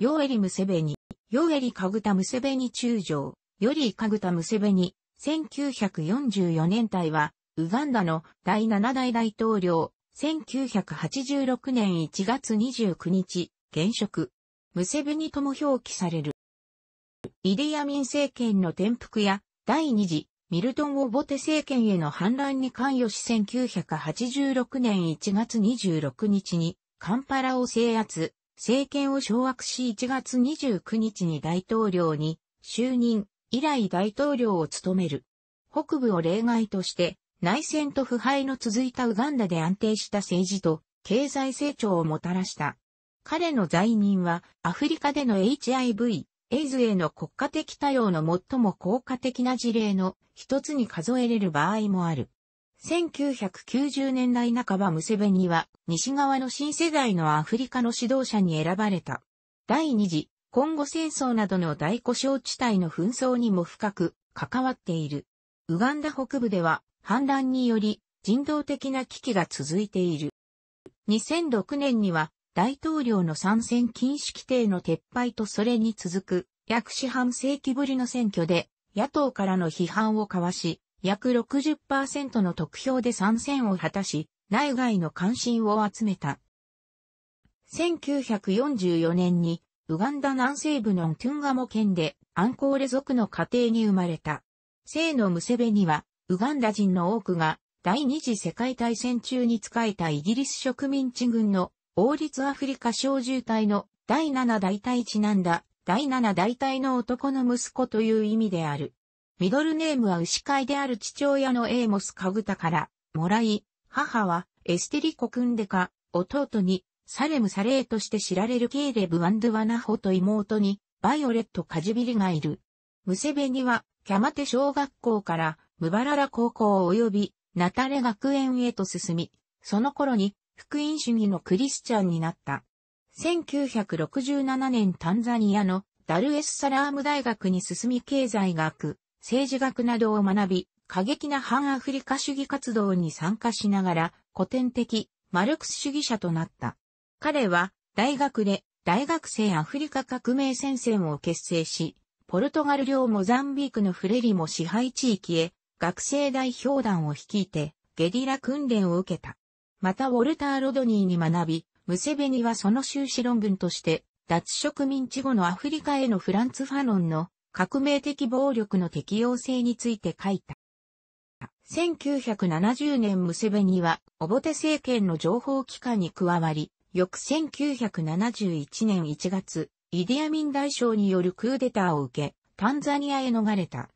ヨーエリ・ムセベニ、ヨーエリ・カグタ・ムセベニ中将、ヨリー・カグタ・ムセベニ、1944年代は、ウガンダの第7代大統領、1986年1月29日、現職、ムセベニとも表記される。イディアミン政権の転覆や、第二次、ミルトン・オボテ政権への反乱に関与し1986年1月26日に、カンパラを制圧、政権を掌握し1月29日に大統領に就任以来大統領を務める。北部を例外として内戦と腐敗の続いたウガンダで安定した政治と経済成長をもたらした。彼の在任はアフリカでの HIV、エイズへの国家的対応の最も効果的な事例の一つに数えれる場合もある。1990年代半ばムセベニは西側の新世代のアフリカの指導者に選ばれた。第二次、コンゴ戦争などの大故障地帯の紛争にも深く関わっている。ウガンダ北部では反乱により人道的な危機が続いている。2006年には大統領の参戦禁止規定の撤廃とそれに続く約四半世紀ぶりの選挙で野党からの批判をかわし、約60%の得票で参戦を果たし、内外の関心を集めた。1944年に、ウガンダ南西部のントゥンガモ県で、アンコーレ族の家庭に生まれた。生のムセベには、ウガンダ人の多くが、第二次世界大戦中に仕えたイギリス植民地軍の王立アフリカ小獣隊の第七大隊ちなんだ第七大隊の男の息子という意味である。ミドルネームは牛飼いである父親のエーモス・カグタから、もらい、母はエステリコ・クンデカ、弟に、サレム・サレーとして知られるケーレブ・ワンドゥワナホと妹に、バイオレット・カジビリがいる。ムセベニは、キャマテ小学校から、ムバララ高校及び、ナタレ学園へと進み、その頃に、福音主義のクリスチャンになった。1967年タンザニアのダルエスサラーム大学に進み経済学、政治学などを学び、過激な反アフリカ主義活動に参加しながら古典的マルクス主義者となった。彼は大学で大学生アフリカ革命戦線を結成し、ポルトガル領モザンビークのフレリモ支配地域へ学生代表団を率いてゲリラ訓練を受けた。またウォルター・ロドニーに学び、ムセベニはその修士論文として脱植民地後のアフリカへのフランツ・ファノンの革命的暴力の適用性について書いた。1970年ムセベニは、オボテ政権の情報機関に加わり、翌1971年1月、イディアミン大将によるクーデターを受け、タンザニアへ逃れた。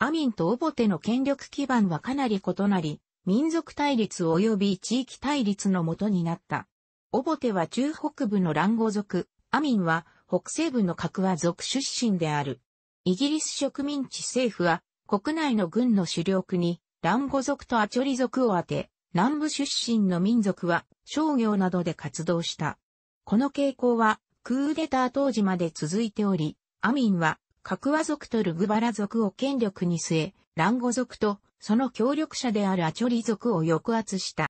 アミンとオボテの権力基盤はかなり異なり、民族対立及び地域対立のもとになった。オボテは中北部のランゴ族、アミンは北西部の格和族出身である。イギリス植民地政府は、国内の軍の主力に、ランゴ族とアチョリ族を当て、南部出身の民族は商業などで活動した。この傾向はクーデター当時まで続いており、アミンはカクワ族とルグバラ族を権力に据え、ランゴ族とその協力者であるアチョリ族を抑圧した。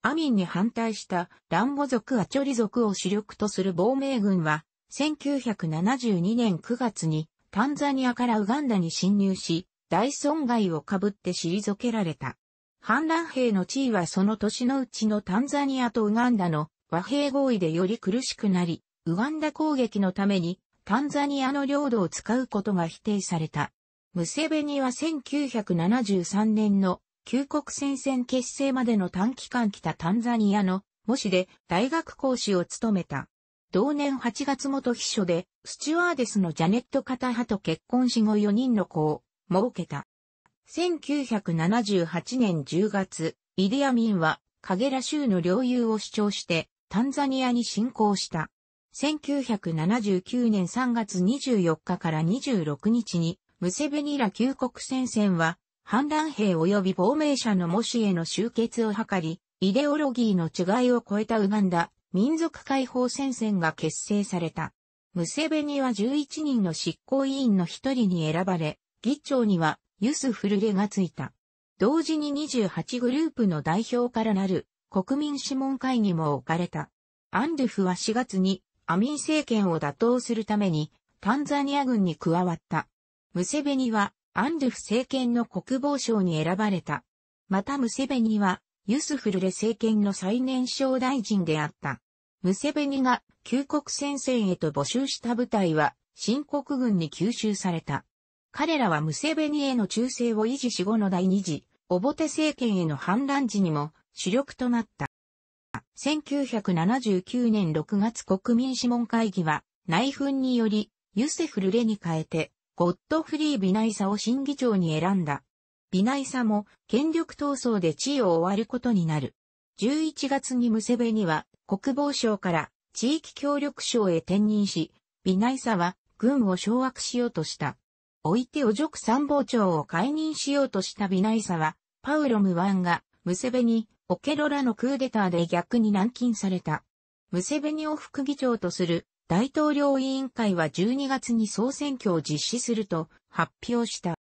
アミンに反対したランゴ族アチョリ族を主力とする亡命軍は、1972年9月にタンザニアからウガンダに侵入し、大損害をかぶって退けられた。反乱兵の地位はその年のうちのタンザニアとウガンダの和平合意でより苦しくなり、ウガンダ攻撃のためにタンザニアの領土を使うことが否定された。ムセベニは1973年の旧国戦線結成までの短期間来たタンザニアの模試で大学講師を務めた。同年8月元秘書で、スチュワーデスのジャネット・カタハと結婚し後4人の子を設けた。1978年10月、イディアミンは、カゲラ州の領有を主張して、タンザニアに侵攻した。1979年3月24日から26日に、ムセベニラ旧国戦線は、反乱兵及び亡命者の模試への集結を図り、イデオロギーの違いを超えたウガンダ、民族解放戦線が結成された。ムセベニは11人の執行委員の一人に選ばれ、議長にはユスフルレがついた。同時に28グループの代表からなる国民諮問会議も置かれた。アンドゥフは4月にアミン政権を打倒するためにタンザニア軍に加わった。ムセベニはアンドゥフ政権の国防省に選ばれた。またムセベニはユスフルレ政権の最年少大臣であった。ムセベニが旧国戦線へと募集した部隊は、新国軍に吸収された。彼らはムセベニへの忠誠を維持し後の第二次、オボテ政権への反乱時にも主力となった。1979年6月国民諮問会議は、内紛により、ユセフ・ルレに変えて、ゴッドフリー・ビナイサを審議長に選んだ。ビナイサも権力闘争で地位を終わることになる。11月にムセベニは国防省から地域協力省へ転任し、ビナイサは軍を掌握しようとした。おいておジョク参謀長を解任しようとしたビナイサは、パウロ・ムワンが、ムセベニ、オケロラのクーデターで逆に軟禁された。ムセベニを副議長とする大統領委員会は12月に総選挙を実施すると発表した。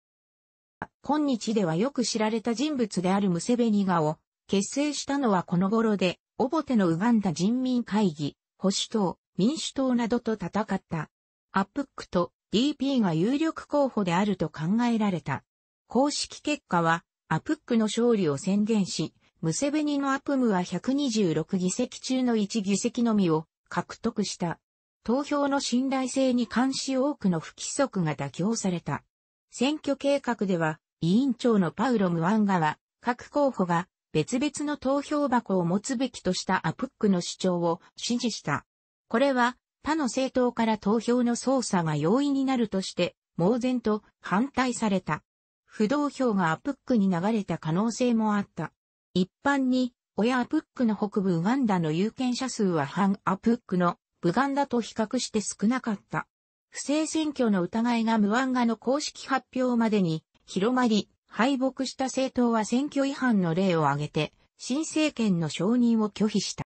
今日ではよく知られた人物であるムセベニガを結成したのはこの頃で、オボテのウガンダ人民会議、保守党、民主党などと戦った。アップックと DP が有力候補であると考えられた。公式結果は、アプックの勝利を宣言し、ムセベニのアプムは126議席中の1議席のみを獲得した。投票の信頼性に関し多くの不規則が妥協された。選挙計画では、委員長のパウロ・ムワンガは、各候補が別々の投票箱を持つべきとしたアプックの主張を支持した。これは他の政党から投票の操作が容易になるとして、猛然と反対された。不動票がアプックに流れた可能性もあった。一般に、親アプックの北部ウガンダの有権者数は反アプックのブガンダと比較して少なかった。不正選挙の疑いが無案画の公式発表までに広まり、敗北した政党は選挙違反の例を挙げて、新政権の承認を拒否した。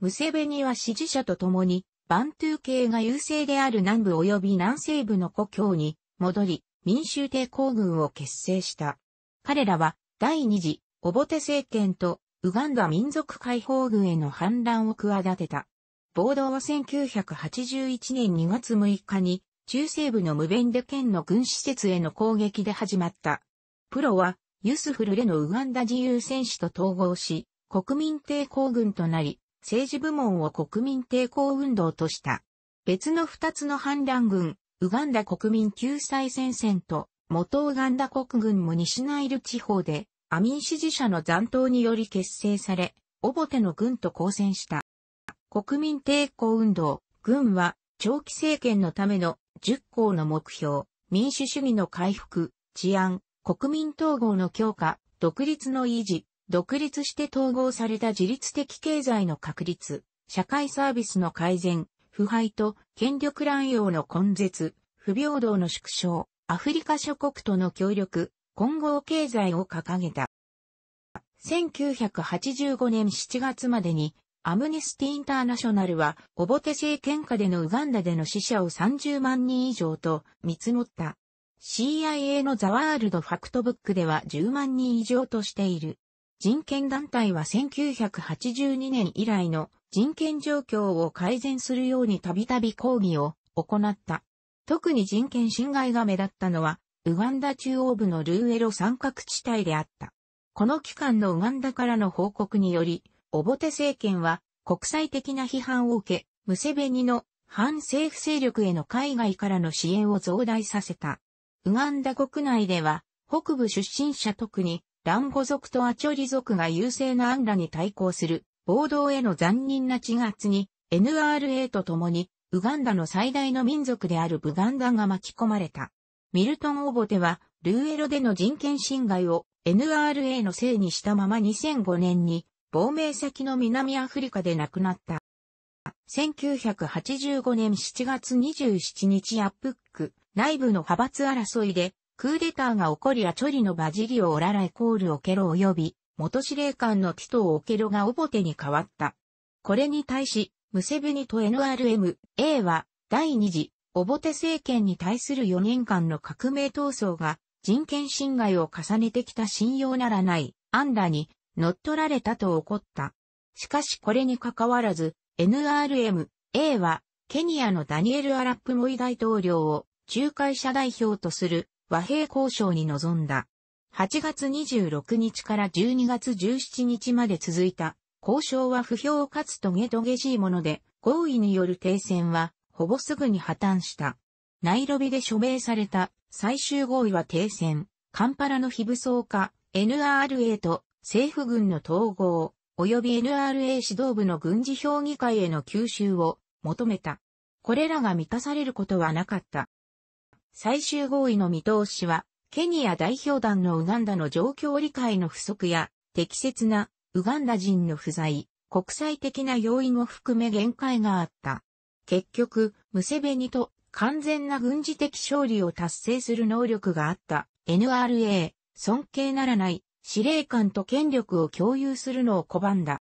ムセベニは支持者と共に、バントゥー系が優勢である南部及び南西部の故郷に戻り、民衆抵抗軍を結成した。彼らは、第二次、オボテ政権と、ウガンダ民族解放軍への反乱を企てた。暴動は1981年2月6日に、中西部のムベンデ県の軍施設への攻撃で始まった。プロは、ユスフルレのウガンダ自由戦士と統合し、国民抵抗軍となり、政治部門を国民抵抗運動とした。別の二つの反乱軍、ウガンダ国民救済戦線と、元ウガンダ国軍も西ナイル地方で、アミン支持者の残党により結成され、オボテの軍と交戦した。国民抵抗運動、軍は、長期政権のための10項の目標、民主主義の回復、治安、国民統合の強化、独立の維持、独立して統合された自律的経済の確立、社会サービスの改善、腐敗と権力乱用の根絶、不平等の縮小、アフリカ諸国との協力、混合経済を掲げた。1985年7月までに、アムネスティ・インターナショナルは、オボテ政権下でのウガンダでの死者を30万人以上と見積もった。CIA のザワールドファクトブックでは10万人以上としている。人権団体は1982年以来の人権状況を改善するようにたびたび抗議を行った。特に人権侵害が目立ったのは、ウガンダ中央部のルーエロ三角地帯であった。この期間のウガンダからの報告により、オボテ政権は国際的な批判を受け、ムセベニの反政府勢力への海外からの支援を増大させた。ウガンダ国内では、北部出身者特に、ランゴ族とアチョリ族が優勢なアンラに対抗する、暴動への残忍な血圧に、NRA と共に、ウガンダの最大の民族であるブガンダが巻き込まれた。ミルトン・オボテは、ルーエロでの人権侵害を NRA のせいにしたまま2005年に亡命先の南アフリカで亡くなった。1985年7月27日アップック、内部の派閥争いで、クーデターが起こりアチョリのバジリオ・オラライコール・オケロ及び、元司令官のティト・オケロがオボテに変わった。これに対し、ムセブニと NRM、A は、第二次、オボテ政権に対する4年間の革命闘争が、人権侵害を重ねてきた信用ならない、アンラに、乗っ取られたと怒った。しかしこれに関わらず、NRM、A は、ケニアのダニエル・アラップモイ大統領を仲介者代表とする和平交渉に臨んだ。8月26日から12月17日まで続いた交渉は不評かつトゲトゲしいもので、合意による停戦はほぼすぐに破綻した。ナイロビで署名された最終合意は停戦、カンパラの非武装化、NRA と政府軍の統合、及び NRA 指導部の軍事評議会への吸収を求めた。これらが満たされることはなかった。最終合意の見通しは、ケニア代表団のウガンダの状況理解の不足や、適切なウガンダ人の不在、国際的な要因を含め限界があった。結局、ムセベニと完全な軍事的勝利を達成する能力があった NRA、尊敬ならない司令官と権力を共有するのを拒んだ。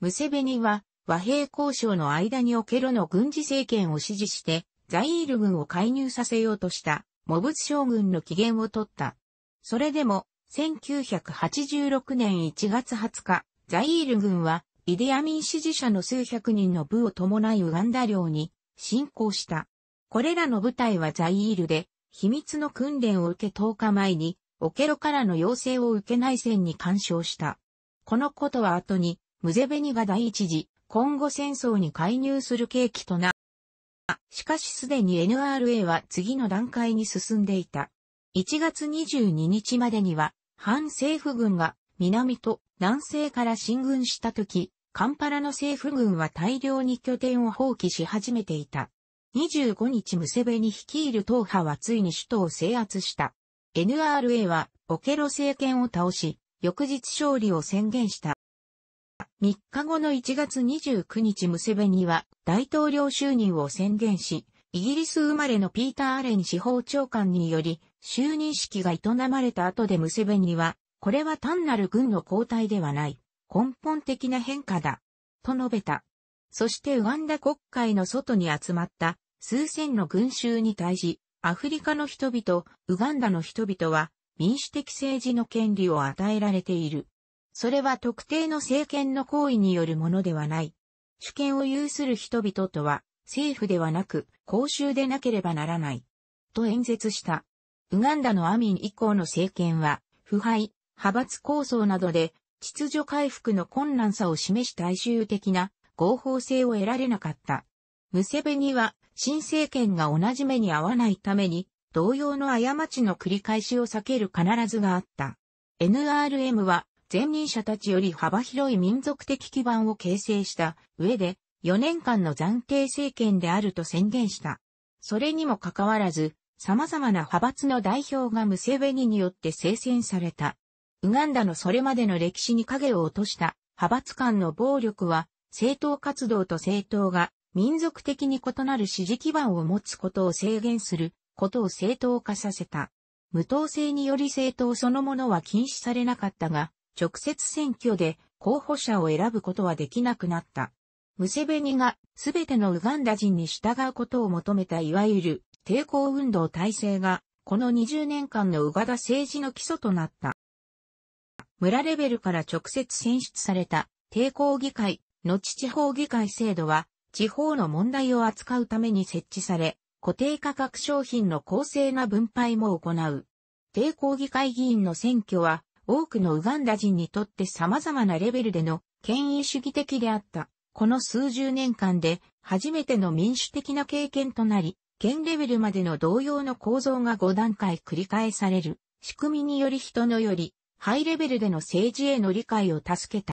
ムセベニは和平交渉の間におけるの軍事政権を支持してザイール軍を介入させようとしたモブツ将軍の機嫌を取った。それでも、1986年1月20日、ザイール軍は、イデアミン支持者の数百人の部を伴いウガンダ領に侵攻した。これらの部隊はザイールで、秘密の訓練を受け10日前に、オケロからの要請を受け内戦に干渉した。このことは後に、ムゼベニが第一次、今後戦争に介入する契機となしかしすでに NRA は次の段階に進んでいた。1月22日までには、反政府軍が南と南西から進軍した時、カンパラの政府軍は大量に拠点を放棄し始めていた。25日ムセベに率いる党派はついに首都を制圧した。NRA はオケロ政権を倒し、翌日勝利を宣言した。3日後の1月29日ムセベニは大統領就任を宣言し、イギリス生まれのピーター・アレン司法長官により、就任式が営まれた後でムセベニは、これは単なる軍の交代ではない、根本的な変化だ、と述べた。そしてウガンダ国会の外に集まった数千の群衆に対し、アフリカの人々、ウガンダの人々は民主的政治の権利を与えられている。それは特定の政権の行為によるものではない。主権を有する人々とは、政府ではなく、公衆でなければならない。と演説した。ウガンダのアミン以降の政権は、腐敗、派閥構想などで、秩序回復の困難さを示し大衆的な合法性を得られなかった。ムセベニは、新政権が同じ目に遭わないために、同様の過ちの繰り返しを避ける必ずがあった。NRM は前任者たちより幅広い民族的基盤を形成した上で、4年間の暫定政権であると宣言した。それにもかかわらず、様々な派閥の代表がムセベニによって聖戦された。ウガンダのそれまでの歴史に影を落とした派閥間の暴力は、政党活動と政党が民族的に異なる支持基盤を持つことを制限することを正当化させた。無党制により政党そのものは禁止されなかったが、直接選挙で候補者を選ぶことはできなくなった。ムセベニがすべてのウガンダ人に従うことを求めたいわゆる抵抗運動体制がこの20年間のウガダ政治の基礎となった。村レベルから直接選出された抵抗議会の地方議会制度は地方の問題を扱うために設置され固定価格商品の公正な分配も行う。抵抗議会議員の選挙は多くのウガンダ人にとって様々なレベルでの権威主義的であった。この数十年間で初めての民主的な経験となり、県レベルまでの同様の構造が5段階繰り返される仕組みにより人のよりハイレベルでの政治への理解を助けた。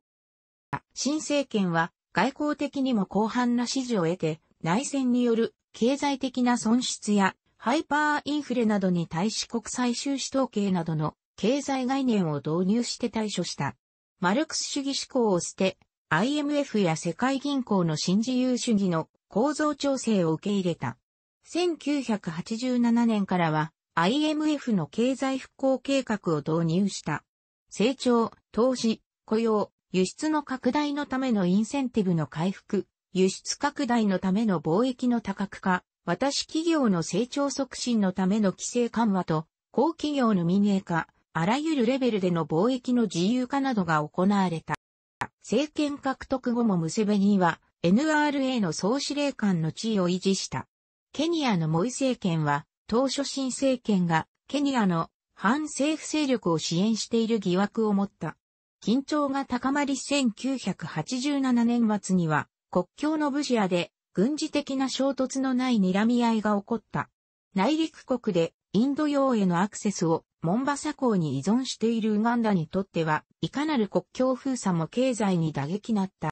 新政権は外交的にも広範な支持を得て内戦による経済的な損失やハイパーインフレなどに対し国際収支統計などの経済概念を導入して対処した。マルクス主義思考を捨て、IMF や世界銀行の新自由主義の構造調整を受け入れた。1987年からは IMF の経済復興計画を導入した。成長、投資、雇用、輸出の拡大のためのインセンティブの回復、輸出拡大のための貿易の多角化、私企業の成長促進のための規制緩和と、高企業の民営化、あらゆるレベルでの貿易の自由化などが行われた。政権獲得後もムセベニーは NRA の総司令官の地位を維持した。ケニアのモイ政権は、当初新政権がケニアの反政府勢力を支援している疑惑を持った。緊張が高まり1987年末には国境のブジアで軍事的な衝突のない睨み合いが起こった。内陸国でインド洋へのアクセスをモンバサ港に依存しているウガンダにとっては、いかなる国境封鎖も経済に打撃なった。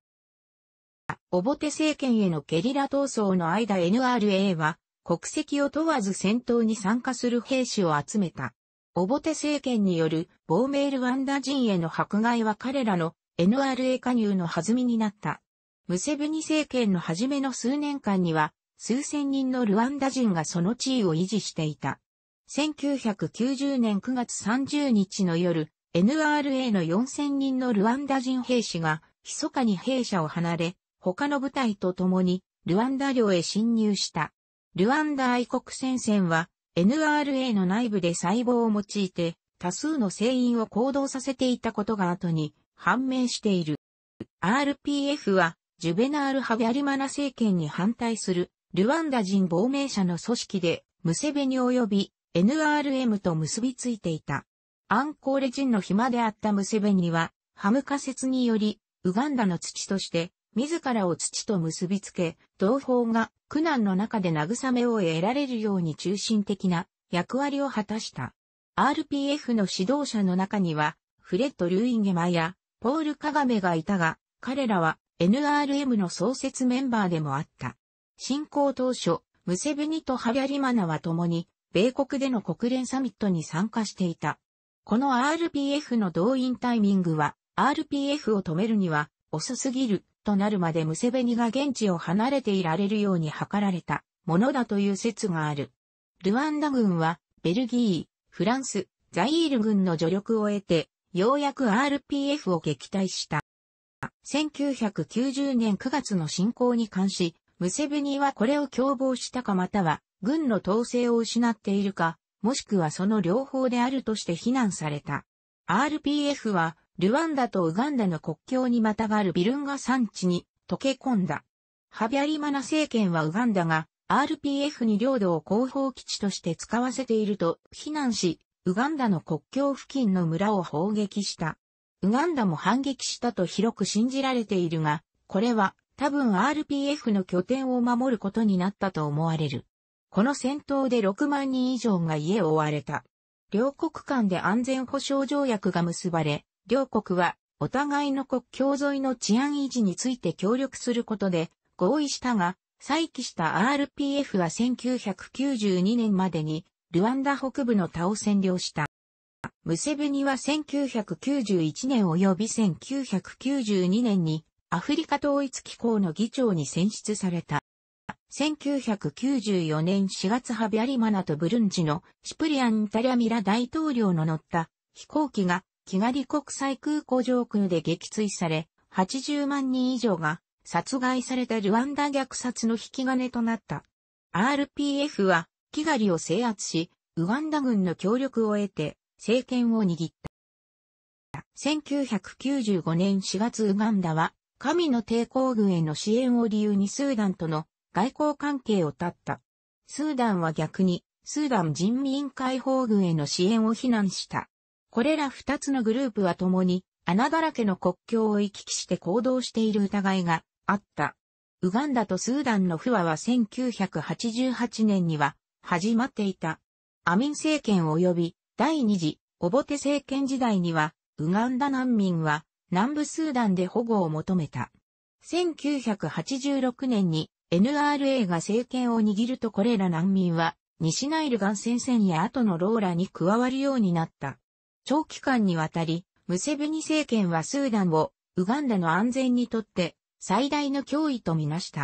オボテ政権へのゲリラ闘争の間 NRA は、国籍を問わず戦闘に参加する兵士を集めた。オボテ政権による亡命ルワンダ人への迫害は彼らの NRA 加入の弾みになった。ムセブニ政権の初めの数年間には、数千人のルワンダ人がその地位を維持していた。1990年9月30日の夜、NRA の4000人のルワンダ人兵士が、密かに兵舎を離れ、他の部隊と共に、ルワンダ領へ侵入した。ルワンダ愛国戦線は、NRA の内部で細胞を用いて、多数の船員を行動させていたことが後に判明している。RPF は、ジュベナール・ハビャリマナ政権に反対する、ルワンダ人亡命者の組織で、ムセベニ及び NRM と結びついていた。アンコーレ人の暇であったムセベニは、ハム仮説により、ウガンダの土として、自らを土と結びつけ、同胞が苦難の中で慰めを得られるように中心的な役割を果たした。RPF の指導者の中には、フレッド・ルーインゲマやポール・カガメがいたが、彼らは NRM の創設メンバーでもあった。進行当初、ムセベニとハリャリマナは共に米国での国連サミットに参加していた。この RPF の動員タイミングは、RPF を止めるには遅すぎるとなるまでムセベニが現地を離れていられるように図られたものだという説がある。ルワンダ軍はベルギー、フランス、ザイール軍の助力を得て、ようやく RPF を撃退した。1990年9月の侵攻に関し、ムセベニはこれを共謀したかまたは軍の統制を失っているか、もしくはその両方であるとして非難された。RPF は、ルワンダとウガンダの国境にまたがるビルンガ山地に溶け込んだ。ハビャリマナ政権はウガンダが RPF に領土を後方基地として使わせていると非難し、ウガンダの国境付近の村を砲撃した。ウガンダも反撃したと広く信じられているが、これは多分 RPF の拠点を守ることになったと思われる。この戦闘で6万人以上が家を追われた。両国間で安全保障条約が結ばれ、両国はお互いの国境沿いの治安維持について協力することで合意したが、再起した RPF は1992年までにルワンダ北部の他を占領した。ムセベニは1991年及び1992年にアフリカ統一機構の議長に選出された。1994年4月ハビアリマナとブルンジのシプリアン・タリャミラ大統領の乗った飛行機がキガリ国際空港上空で撃墜され、80万人以上が殺害されたルワンダ虐殺の引き金となった。RPF はキガリを制圧し、ウガンダ軍の協力を得て政権を握った。1995年4月ウガンダは神の抵抗軍への支援を理由にスーダンとの外交関係を断った。スーダンは逆に、スーダン人民解放軍への支援を非難した。これら二つのグループは共に、穴だらけの国境を行き来して行動している疑いがあった。ウガンダとスーダンの不和は1988年には始まっていた。アミン政権及び第二次オボテ政権時代にはウガンダ難民は南部スーダンで保護を求めた。1986年に NRA が政権を握るとこれら難民は、西ナイルガン戦線や後のローラに加わるようになった。長期間にわたり、ムセベニ政権はスーダンを、ウガンダの安全にとって、最大の脅威とみなした。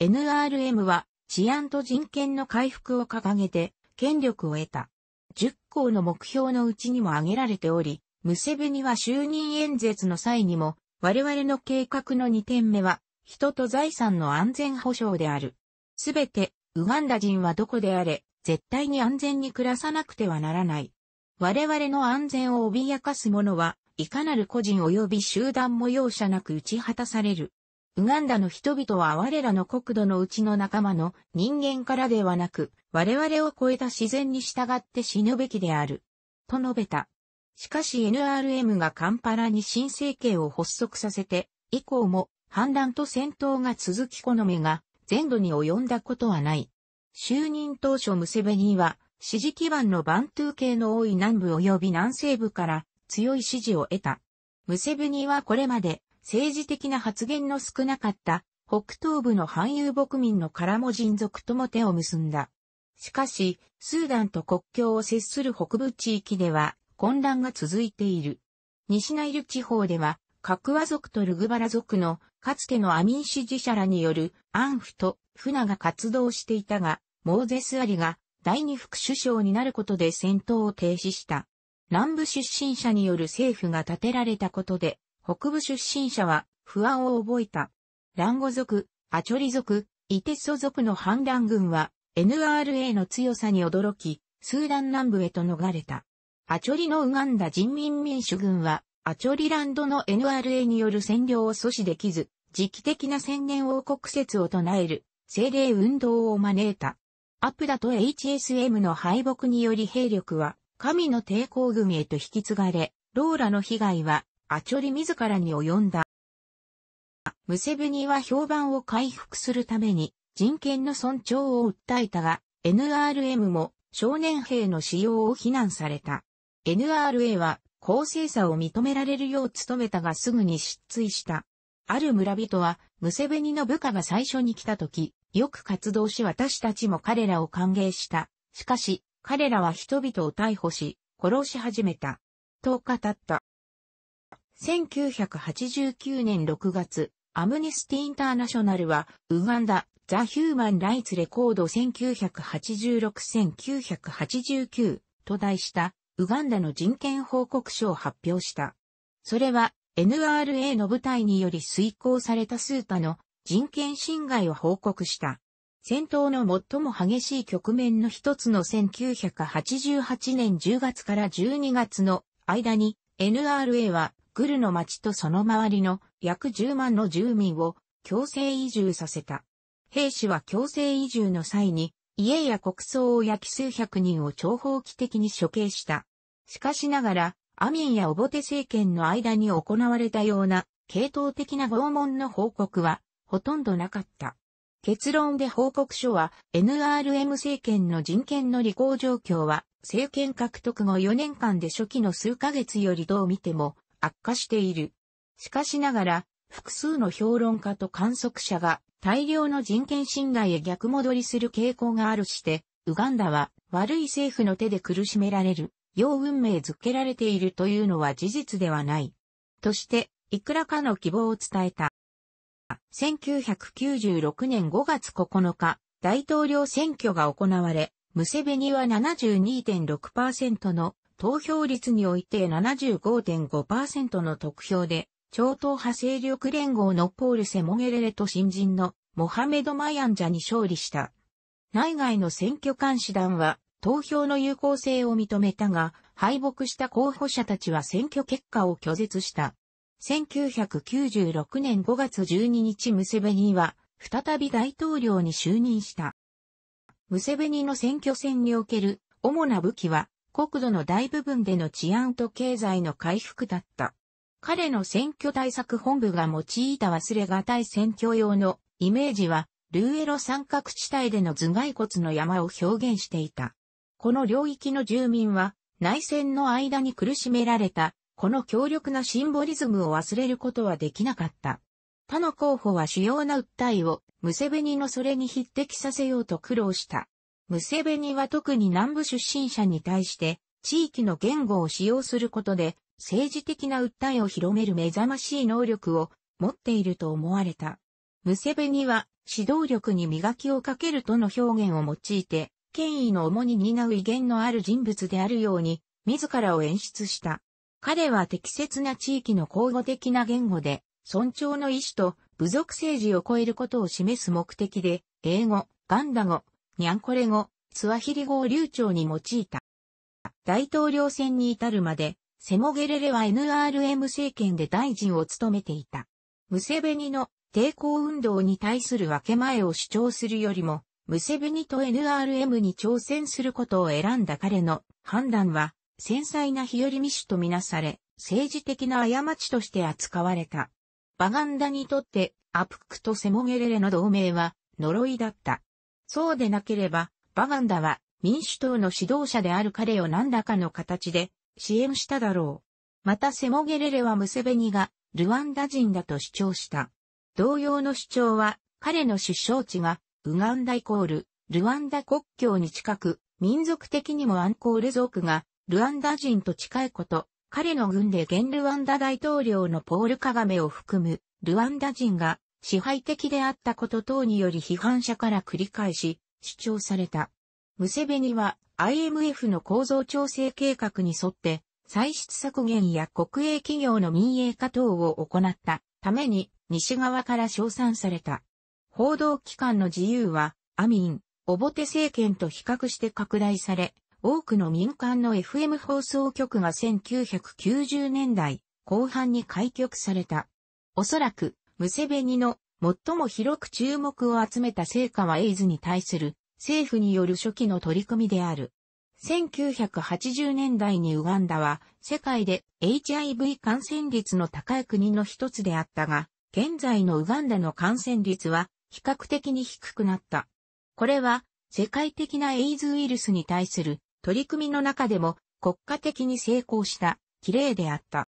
NRM は、治安と人権の回復を掲げて、権力を得た。10項の目標のうちにも挙げられており、ムセベニは就任演説の際にも、我々の計画の2点目は、人と財産の安全保障である。すべて、ウガンダ人はどこであれ、絶対に安全に暮らさなくてはならない。我々の安全を脅かす者は、いかなる個人及び集団も容赦なく打ち果たされる。ウガンダの人々は我らの国土のうちの仲間の人間からではなく、我々を超えた自然に従って死ぬべきである。と述べた。しかし NRM がカンパラに新政権を発足させて、以降も反乱と戦闘が続きこの目が全土に及んだことはない。就任当初ムセベニーは支持基盤のバントゥー系の多い南部及び南西部から強い支持を得た。ムセベニーはこれまで政治的な発言の少なかった北東部の反遊牧民のカラモ人族とも手を結んだ。しかし、スーダンと国境を接する北部地域では混乱が続いている。西ナイル地方ではカクワ族とルグバラ族のかつてのアミン支持者らによるアンフとフナが活動していたが、モーゼス・アリが第二副首相になることで戦闘を停止した。南部出身者による政府が建てられたことで、北部出身者は不安を覚えた。ランゴ族、アチョリ族、イテッソ族の反乱軍は NRA の強さに驚き、スーダン南部へと逃れた。アチョリのウガンダ人民民主軍はアチョリランドの NRA による占領を阻止できず、時期的な千年王国説を唱える、精霊運動を招いた。アプダと HSM の敗北により兵力は、神の抵抗組へと引き継がれ、ローラの被害は、アチョリ自らに及んだ。ムセブニは評判を回復するために、人権の尊重を訴えたが、NRM も少年兵の使用を非難された。NRA は公正さを認められるよう努めたがすぐに失墜した。ある村人は、ムセベニの部下が最初に来た時、よく活動し私たちも彼らを歓迎した。しかし、彼らは人々を逮捕し、殺し始めた。と語った。1989年6月、アムネスティ・インターナショナルは、ウガンダ、ザ・ヒューマン・ライツ・レコード1986-1989と題したウガンダの人権報告書を発表した。それは NRA の部隊により遂行されたスーパの人権侵害を報告した。戦闘の最も激しい局面の一つの1988年10月から12月の間に NRA はグルの町とその周りの約10万の住民を強制移住させた。兵士は強制移住の際に家や国葬を焼き数百人を長方期的に処刑した。しかしながら、アミンやオボテ政権の間に行われたような、系統的な拷問の報告は、ほとんどなかった。結論で報告書は、NRM 政権の人権の履行状況は、政権獲得後4年間で初期の数ヶ月よりどう見ても悪化している。しかしながら、複数の評論家と観測者が、大量の人権侵害へ逆戻りする傾向があるして、ウガンダは悪い政府の手で苦しめられる、要運命づけられているというのは事実ではない。として、いくらかの希望を伝えた。1996年5月9日、大統領選挙が行われ、ムセベニは72.6%の投票率において75.5%の得票で超党派勢力連合のポール・セモゲレレと新人のモハメド・マヤンジャに勝利した。内外の選挙監視団は投票の有効性を認めたが、敗北した候補者たちは選挙結果を拒絶した。1996年5月12日ムセベニーは再び大統領に就任した。ムセベニーの選挙戦における主な武器は国土の大部分での治安と経済の回復だった。彼の選挙対策本部が用いた忘れがたい選挙用のイメージは、ルーエロ三角地帯での頭蓋骨の山を表現していた。この領域の住民は、内戦の間に苦しめられた、この強力なシンボリズムを忘れることはできなかった。他の候補は主要な訴えを、ムセベニのそれに匹敵させようと苦労した。ムセベニは特に南部出身者に対して、地域の言語を使用することで、政治的な訴えを広める目覚ましい能力を持っていると思われた。ムセベニは指導力に磨きをかけるとの表現を用いて、権威の主に担う威厳のある人物であるように、自らを演出した。彼は適切な地域の交互的な言語で、尊重の意志と部族政治を超えることを示す目的で、英語、ガンダ語、ニャンコレ語、スワヒリ語を流暢に用いた。大統領選に至るまで、セモゲレレは NRM 政権で大臣を務めていた。ムセベニの抵抗運動に対する分け前を主張するよりも、ムセベニと NRM に挑戦することを選んだ彼の判断は、繊細な日和未主とみなされ、政治的な過ちとして扱われた。バガンダにとって、アプクとセモゲレレの同盟は、呪いだった。そうでなければ、バガンダは民主党の指導者である彼を何らかの形で支援しただろう。またセモゲレレはムセベニがルワンダ人だと主張した。同様の主張は彼の出生地がウガンダイコールルワンダ国境に近く、民族的にもアンコール族がルワンダ人と近いこと、彼の軍で現ルワンダ大統領のポール・カガメを含むルワンダ人が支配的であったこと等により批判者から繰り返し主張された。ムセベニは IMF の構造調整計画に沿って、歳出削減や国営企業の民営化等を行ったために西側から称賛された。報道機関の自由は、アミン、オボテ政権と比較して拡大され、多くの民間の FM 放送局が1990年代後半に開局された。おそらく、ムセベニの最も広く注目を集めた成果はエイズに対する政府による初期の取り組みである。1980年代にウガンダは世界で HIV 感染率の高い国の一つであったが、現在のウガンダの感染率は比較的に低くなった。これは世界的なエイズウイルスに対する取り組みの中でも国家的に成功した綺麗であった。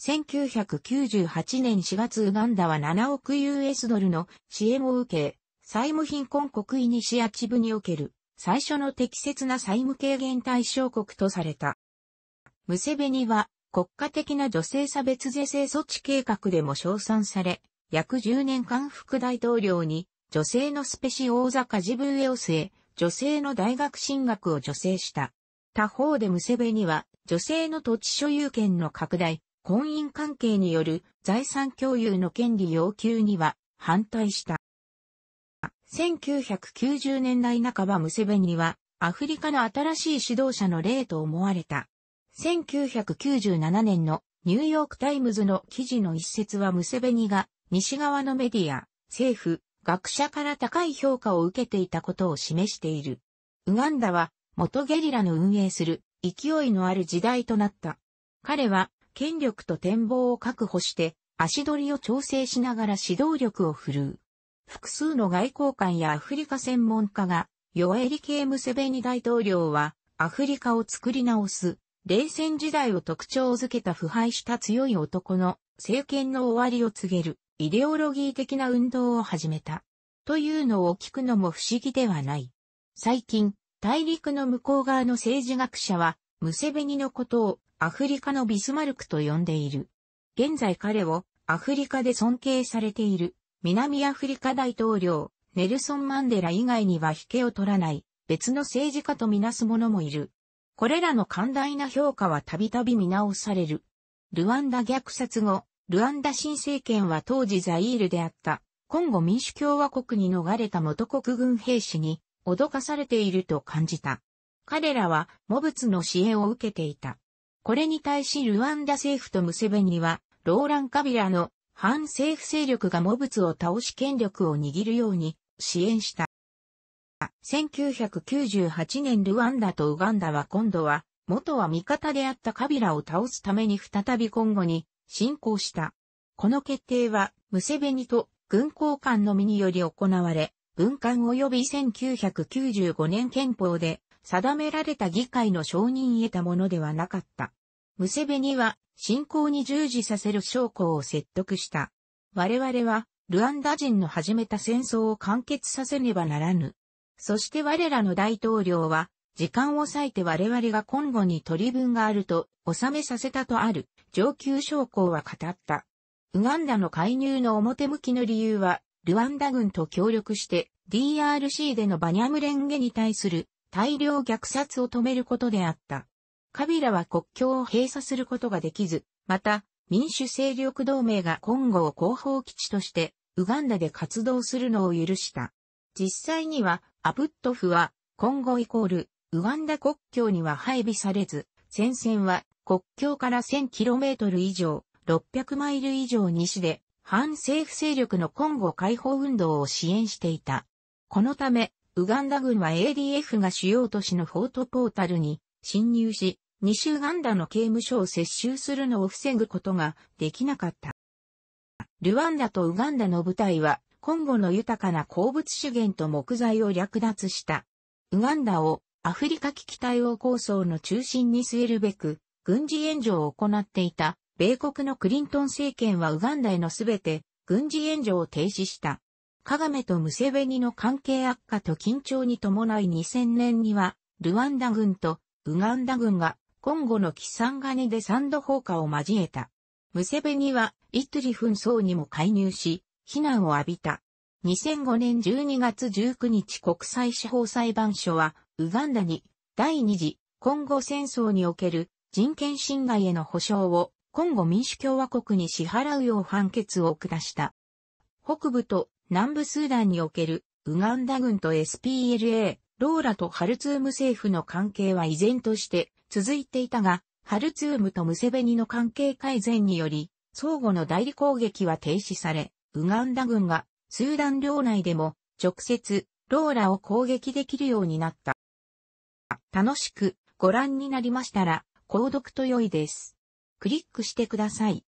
1998年4月ウガンダは7億 US ドルの支援を受け、債務貧困国イニシアチブにおける最初の適切な債務軽減対象国とされた。ムセベニは国家的な女性差別是正措置計画でも称賛され、約10年間副大統領に女性のスペシ大阪ジブエオスへ女性の大学進学を助成した。他方でムセベニは女性の土地所有権の拡大、婚姻関係による財産共有の権利要求には反対した。1990年代半ばムセベニは、アフリカの新しい指導者の例と思われた。1997年のニューヨークタイムズの記事の一節はムセベニが西側のメディア、政府、学者から高い評価を受けていたことを示している。ウガンダは元ゲリラの運営する勢いのある時代となった。彼は権力と展望を確保して足取りを調整しながら指導力を振るう。複数の外交官やアフリカ専門家が、ヨエリ系ムセベニ大統領は、アフリカを作り直す、冷戦時代を特徴づけた腐敗した強い男の政権の終わりを告げる、イデオロギー的な運動を始めた。というのを聞くのも不思議ではない。最近、大陸の向こう側の政治学者は、ムセベニのことをアフリカのビスマルクと呼んでいる。現在彼をアフリカで尊敬されている南アフリカ大統領、ネルソン・マンデラ以外には引けを取らない別の政治家とみなす者もいる。これらの寛大な評価はたびたび見直される。ルワンダ虐殺後、ルワンダ新政権は当時ザイールであった、コンゴ民主共和国に逃れた元国軍兵士に脅かされていると感じた。彼らは、モブツの支援を受けていた。これに対しルワンダ政府とムセベニは、ローラン・カビラの反政府勢力がモブツを倒し権力を握るように支援した。1998年ルワンダとウガンダは今度は、元は味方であったカビラを倒すために再び今後に侵攻した。この決定は、ムセベニと軍交換のみにより行われ、文官及び1995年憲法で定められた議会の承認へたものではなかった。ムセベニは信仰に従事させる将校を説得した。我々は、ルアンダ人の始めた戦争を完結させねばならぬ。そして我らの大統領は、時間を割いて我々が今後に取り分があると、収めさせたとある、上級将校は語った。ウガンダの介入の表向きの理由は、ルワンダ軍と協力して、DRC でのバニャムレンゲに対する大量虐殺を止めることであった。カビラは国境を閉鎖することができず、また、民主勢力同盟が今後を広報基地として、ウガンダで活動するのを許した。実際には、アブットフは、今後イコール、ウガンダ国境には配備されず、戦線は国境から 1000km 以上、600マイル以上西で、反政府勢力のコンゴ解放運動を支援していた。このため、ウガンダ軍は ADF が主要都市のフォートポータルに侵入し、西ウガンダの刑務所を接収するのを防ぐことができなかった。ルワンダとウガンダの部隊は、コンゴの豊かな鉱物資源と木材を略奪した。ウガンダをアフリカ危機対応構想の中心に据えるべく、軍事援助を行っていた、米国のクリントン政権はウガンダへのすべて、軍事援助を停止した。カガメとムセベニの関係悪化と緊張に伴い2000年には、ルワンダ軍とウガンダ軍が今後のキサンガでサンド放火を交えた。ムセベニは、イトリ紛争にも介入し、非難を浴びた。2005年12月19日国際司法裁判所は、ウガンダに、第二次、今後戦争における人権侵害への保障を、今後民主共和国に支払うよう判決を下した。北部と南部スーダンにおけるウガンダ軍と SPLA、ローラとハルツーム政府の関係は依然として続いていたが、ハルツームとムセベニの関係改善により、相互の代理攻撃は停止され、ウガンダ軍がスーダン領内でも直接ローラを攻撃できるようになった。楽しくご覧になりましたら、購読と良いです。クリックしてください。